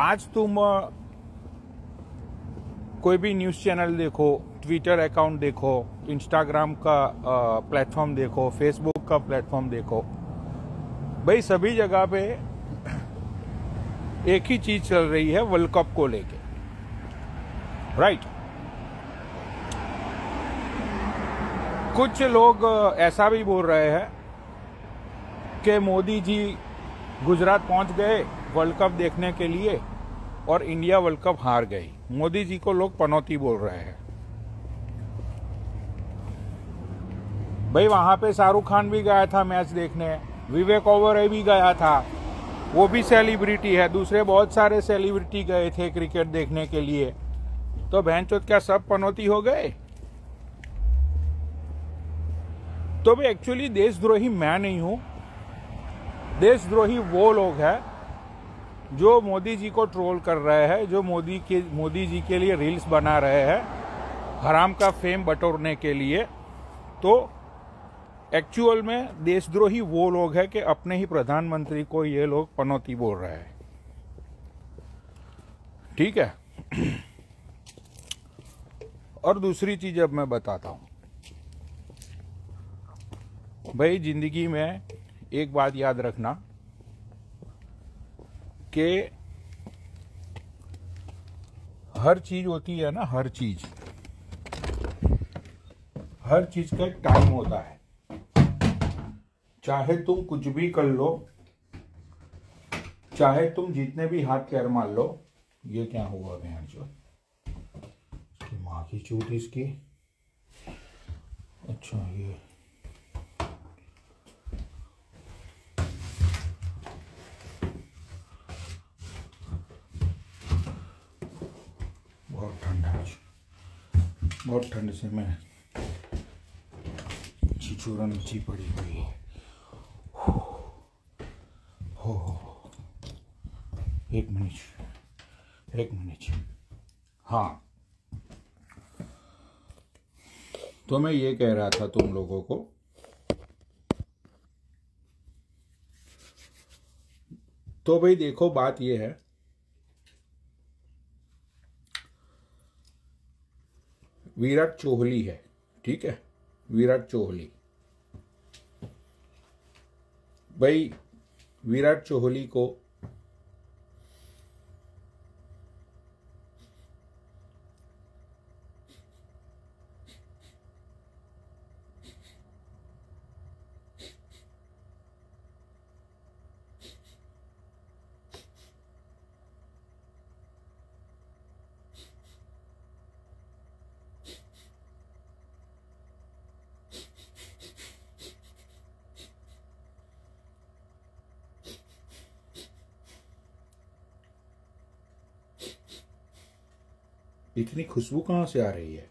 आज तुम कोई भी न्यूज़ चैनल देखो ट्विटर अकाउंट देखो इंस्टाग्राम का प्लेटफॉर्म देखो फेसबुक का प्लेटफॉर्म देखो भाई सभी जगह पे एक ही चीज चल रही है वर्ल्ड कप को लेके राइट right. कुछ लोग ऐसा भी बोल रहे हैं कि मोदी जी गुजरात पहुंच गए वर्ल्ड कप देखने के लिए और इंडिया वर्ल्ड कप हार गई मोदी जी को लोग पनौती बोल रहे हैं भाई वहाँ पे शाहरुख खान भी गया था मैच देखने विवेक ओवरे भी गया था वो भी सेलिब्रिटी है दूसरे बहुत सारे सेलिब्रिटी गए थे क्रिकेट देखने के लिए तो बहन चौथ क्या सब पनौती हो गए तो भाई एक्चुअली देशद्रोही मैं नहीं हूँ देशद्रोही वो लोग हैं जो मोदी जी को ट्रोल कर रहे हैं जो मोदी के मोदी जी के लिए रील्स बना रहे हैं हराम का फेम बटोरने के लिए तो एक्चुअल में देशद्रोही वो लोग हैं कि अपने ही प्रधानमंत्री को ये लोग पनौती बोल रहे हैं ठीक है और दूसरी चीज अब मैं बताता हूं भाई जिंदगी में एक बात याद रखना कि हर चीज़ होती है ना हर चीज़ हर चीज़ का एक टाइम होता है चाहे तुम कुछ भी कर लो चाहे तुम जितने भी हाथ पैर मार लो ये क्या हुआ भैया जो माँ की चूट इसकी अच्छा ये बहुत ठंड से मैं छिछुरन ची पड़ी हुई है हो एक मिनट एक मिनट हाँ तो मैं ये कह रहा था तुम लोगों को तो भाई देखो बात यह है विराट चोहली है ठीक है विराट चोहली भाई विराट चोहली को इतनी खुशबू कहाँ से आ रही है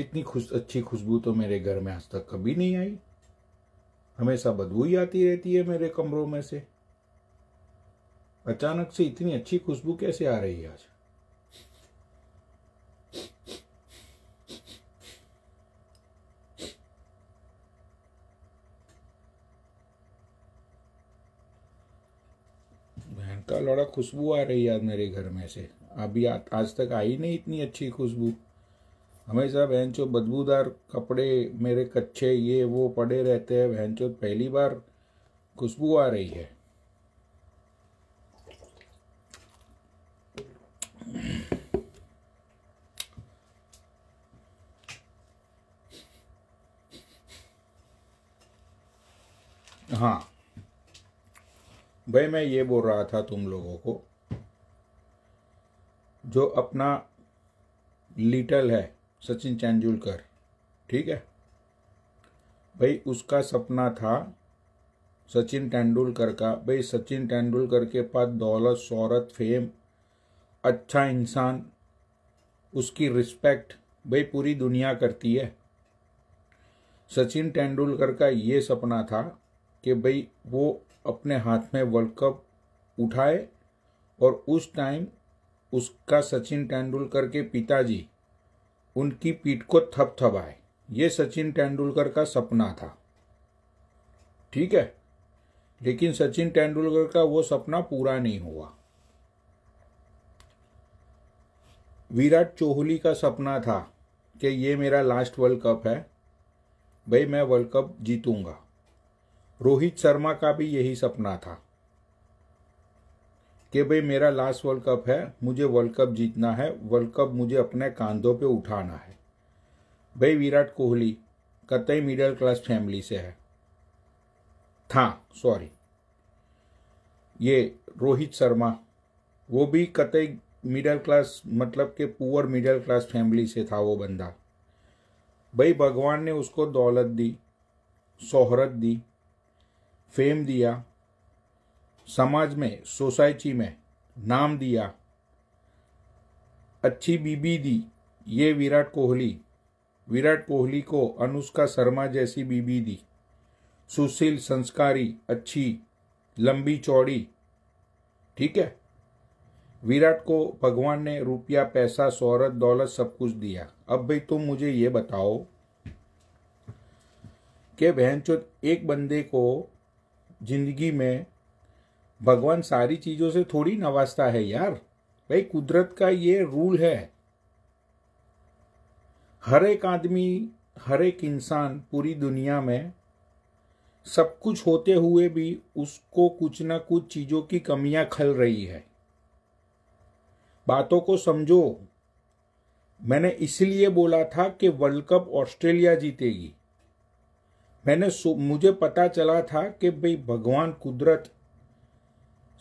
इतनी खुश अच्छी खुशबू तो मेरे घर में आज तक कभी नहीं आई हमेशा बदबू ही आती रहती है मेरे कमरों में से अचानक से इतनी अच्छी खुशबू कैसे आ रही है आज का लौड़ा खुशबू आ रही है मेरे घर में से अभी आ, आज तक आई नहीं इतनी अच्छी खुशबू हमेशा चो बदबूदार कपड़े मेरे कच्चे ये वो पड़े रहते हैं बहन चो पहली बार खुशबू आ रही है हाँ भाई मैं ये बोल रहा था तुम लोगों को जो अपना लिटल है सचिन तेंदुलकर ठीक है भाई उसका सपना था सचिन तेंदुलकर का भाई सचिन तेंदुलकर के पास दौलत शहरत फेम अच्छा इंसान उसकी रिस्पेक्ट भाई पूरी दुनिया करती है सचिन तेंदुलकर का ये सपना था कि भाई वो अपने हाथ में वर्ल्ड कप उठाए और उस टाइम उसका सचिन तेंदुलकर के पिताजी उनकी पीठ को थपथपाए ये सचिन तेंदुलकर का सपना था ठीक है लेकिन सचिन तेंदुलकर का वो सपना पूरा नहीं हुआ विराट कोहली का सपना था कि ये मेरा लास्ट वर्ल्ड कप है भाई मैं वर्ल्ड कप जीतूंगा रोहित शर्मा का भी यही सपना था कि भाई मेरा लास्ट वर्ल्ड कप है मुझे वर्ल्ड कप जीतना है वर्ल्ड कप मुझे अपने कांधों पे उठाना है भाई विराट कोहली कतई मिडिल क्लास फैमिली से है था सॉरी ये रोहित शर्मा वो भी कतई मिडिल क्लास मतलब के पुअर मिडिल क्लास फैमिली से था वो बंदा भाई भगवान ने उसको दौलत दी शोहरत दी फेम दिया समाज में सोसाइटी में नाम दिया अच्छी बीबी दी ये विराट कोहली विराट कोहली को अनुष्का शर्मा जैसी बीबी दी सुशील संस्कारी अच्छी लंबी चौड़ी ठीक है विराट को भगवान ने रुपया पैसा शहरत दौलत सब कुछ दिया अब भाई तुम मुझे ये बताओ कि बहनचोद एक बंदे को जिंदगी में भगवान सारी चीज़ों से थोड़ी नवाजता है यार भाई कुदरत का ये रूल है हर एक आदमी हर एक इंसान पूरी दुनिया में सब कुछ होते हुए भी उसको कुछ ना कुछ चीज़ों की कमियां खल रही है बातों को समझो मैंने इसलिए बोला था कि वर्ल्ड कप ऑस्ट्रेलिया जीतेगी मैंने मुझे पता चला था कि भाई भगवान कुदरत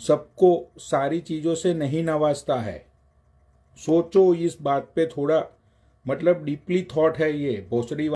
सबको सारी चीज़ों से नहीं नवाजता है सोचो इस बात पे थोड़ा मतलब डीपली थॉट है ये भोसड़ी